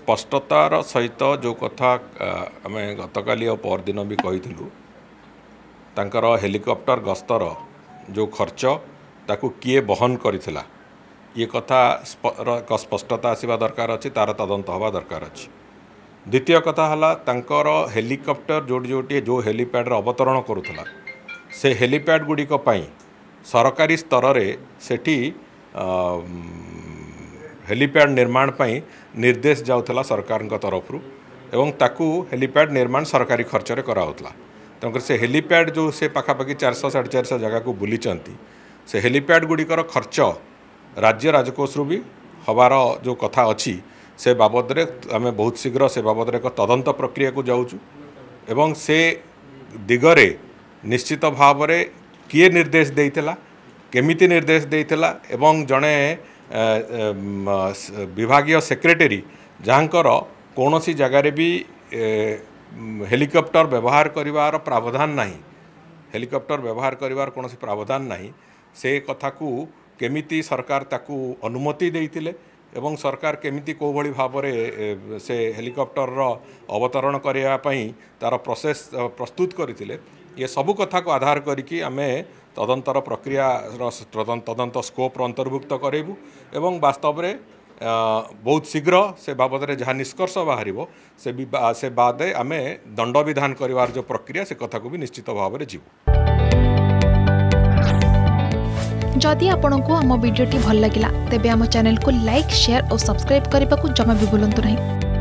ସ୍ପଷ୍ଟତାର ସହିତ ଯେଉଁ କଥା ଆମେ ଗତକାଲି ଆଉ ପରଦିନ ବି କହିଥିଲୁ ତାଙ୍କର ହେଲିକପ୍ଟର ଗସ୍ତର ଯେଉଁ ଖର୍ଚ୍ଚ ତାକୁ କିଏ ବହନ କରିଥିଲା ଇଏ କଥା ଏକ ସ୍ପଷ୍ଟତା ଆସିବା ଦରକାର ଅଛି ତାର ତଦନ୍ତ ହେବା ଦରକାର ଅଛି ଦ୍ୱିତୀୟ କଥା ହେଲା ତାଙ୍କର ହେଲିକପ୍ଟର ଯେଉଁଠି ଯେଉଁଠି ଯେଉଁ ହେଲିପ୍ୟାଡ଼ରେ ଅବତରଣ କରୁଥିଲା ସେ ହେଲିପ୍ୟାଡ଼ ଗୁଡ଼ିକ ପାଇଁ ସରକାରୀ ସ୍ତରରେ ସେଠି ହେଲିପ୍ୟାଡ଼ ନିର୍ମାଣ ପାଇଁ ନିର୍ଦ୍ଦେଶ ଯାଉଥିଲା ସରକାରଙ୍କ ତରଫରୁ ଏବଂ ତାକୁ ହେଲିପ୍ୟାଡ଼ ନିର୍ମାଣ ସରକାରୀ ଖର୍ଚ୍ଚରେ କରାହେଉଥିଲା ତେଣୁକରି ସେ ହେଲିପ୍ୟାଡ଼ ଯେଉଁ ସେ ପାଖାପାଖି ଚାରିଶହ ସାଢ଼େ ଚାରିଶହ ଜାଗାକୁ ବୁଲିଛନ୍ତି ସେ ହେଲିପ୍ୟାଡ଼ ଗୁଡ଼ିକର ଖର୍ଚ୍ଚ ରାଜ୍ୟ ରାଜକୋଷରୁ ବି ହେବାର ଯେଉଁ କଥା ଅଛି ସେ ବାବଦରେ ଆମେ ବହୁତ ଶୀଘ୍ର ସେ ବାବଦରେ ଏକ ତଦନ୍ତ ପ୍ରକ୍ରିୟାକୁ ଯାଉଛୁ ଏବଂ ସେ ଦିଗରେ ନିଶ୍ଚିତ ଭାବରେ କିଏ ନିର୍ଦ୍ଦେଶ ଦେଇଥିଲା କେମିତି ନିର୍ଦ୍ଦେଶ ଦେଇଥିଲା ଏବଂ ଜଣେ ବିଭାଗୀୟ ସେକ୍ରେଟେରୀ ଯାହାଙ୍କର କୌଣସି ଜାଗାରେ ବି ହେଲିକପ୍ଟର ବ୍ୟବହାର କରିବାର ପ୍ରାବଧାନ ନାହିଁ ହେଲିକପ୍ଟର ବ୍ୟବହାର କରିବାର କୌଣସି ପ୍ରାବଧାନ ନାହିଁ ସେ କଥାକୁ କେମିତି ସରକାର ତାକୁ ଅନୁମତି ଦେଇଥିଲେ ଏବଂ ସରକାର କେମିତି କେଉଁଭଳି ଭାବରେ ସେ ହେଲିକପ୍ଟରର ଅବତରଣ କରିବା ପାଇଁ ତା'ର ପ୍ରୋସେସ୍ ପ୍ରସ୍ତୁତ କରିଥିଲେ ଏସବୁ କଥାକୁ ଆଧାର କରିକି ଆମେ তদন্তর প্রক্রিয়ার তদন্ত স্কোপ অন্তর্ভুক্ত করবু এবং বাস্তবরে ବହୁତ ଶୀଘ୍ର ସେ ବାବଦରେ ଯାହା ନିଷ୍କର୍ଷ ବାହାରିବ ସେ ସେ ବାଦେ ଆମେ ଦଣ୍ଡ ବିଧାନ କରିବାର ଯେଉଁ ପ୍ରକ୍ରିୟା ସେ କଥାକୁ ବି ନିଶ୍ଚିତ ଭାବରେ ଯିବୁ ଯଦି ଆପଣଙ୍କୁ ଆମ ଭିଡ଼ିଓଟି ଭଲ ଲାଗିଲା ତେବେ ଆମ ଚ୍ୟାନେଲକୁ ଲାଇକ୍ ସେୟାର ଓ ସବସ୍କ୍ରାଇବ୍ କରିବାକୁ ଜମା ବି ଭୁଲନ୍ତୁ ନାହିଁ